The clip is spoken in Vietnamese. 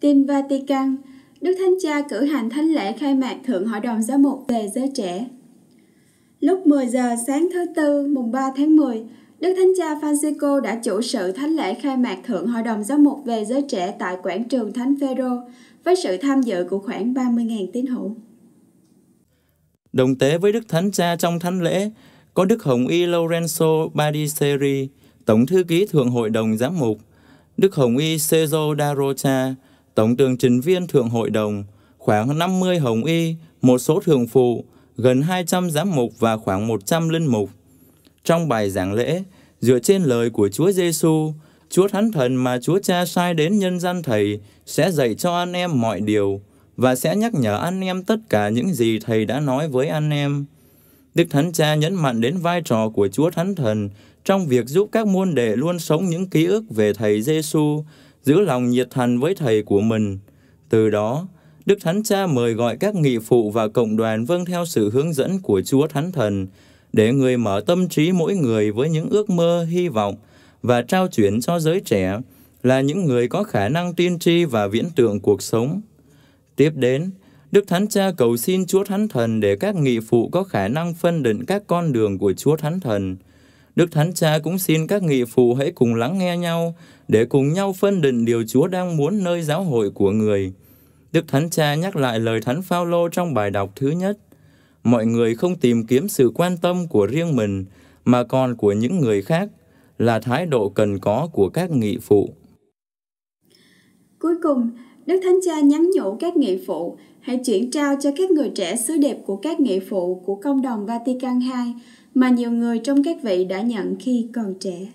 Tin Vatican, Đức Thánh Cha cử hành thánh lễ khai mạc Thượng Hội đồng Giáo mục về giới trẻ. Lúc 10 giờ sáng thứ Tư, mùng 3 tháng 10, Đức Thánh Cha Francisco đã chủ sự thánh lễ khai mạc Thượng Hội đồng Giáo mục về giới trẻ tại quảng trường Thánh Phaero với sự tham dự của khoảng 30.000 tín hữu. Đồng tế với Đức Thánh Cha trong thánh lễ có Đức Hồng Y Lorenzo Badiseri, Tổng thư ký Thượng Hội đồng Giám mục, Đức Hồng Y Cesar da Rocha, Tổng tường trình viên Thượng Hội đồng, khoảng 50 hồng y, một số thường phụ, gần 200 giám mục và khoảng 100 linh mục. Trong bài giảng lễ, dựa trên lời của Chúa Giêsu, Chúa Thánh Thần mà Chúa Cha sai đến nhân gian Thầy sẽ dạy cho anh em mọi điều và sẽ nhắc nhở anh em tất cả những gì Thầy đã nói với anh em. Đức Thánh Cha nhấn mạnh đến vai trò của Chúa Thánh Thần trong việc giúp các môn đệ luôn sống những ký ức về Thầy Giêsu giữ lòng nhiệt thành với thầy của mình. Từ đó, Đức Thánh Cha mời gọi các nghị phụ và cộng đoàn vâng theo sự hướng dẫn của Chúa Thánh Thần, để người mở tâm trí mỗi người với những ước mơ, hy vọng và trao chuyển cho giới trẻ là những người có khả năng tiên tri và viễn tượng cuộc sống. Tiếp đến, Đức Thánh Cha cầu xin Chúa Thánh Thần để các nghị phụ có khả năng phân định các con đường của Chúa Thánh Thần, Đức Thánh Cha cũng xin các nghị phụ hãy cùng lắng nghe nhau để cùng nhau phân định điều Chúa đang muốn nơi giáo hội của người. Đức Thánh Cha nhắc lại lời Thánh Phaolô trong bài đọc thứ nhất. Mọi người không tìm kiếm sự quan tâm của riêng mình mà còn của những người khác là thái độ cần có của các nghị phụ. Cuối cùng, Đức Thánh Cha nhắn nhủ các nghị phụ hãy chuyển trao cho các người trẻ sứ đẹp của các nghị phụ của công đồng Vatican II mà nhiều người trong các vị đã nhận khi còn trẻ.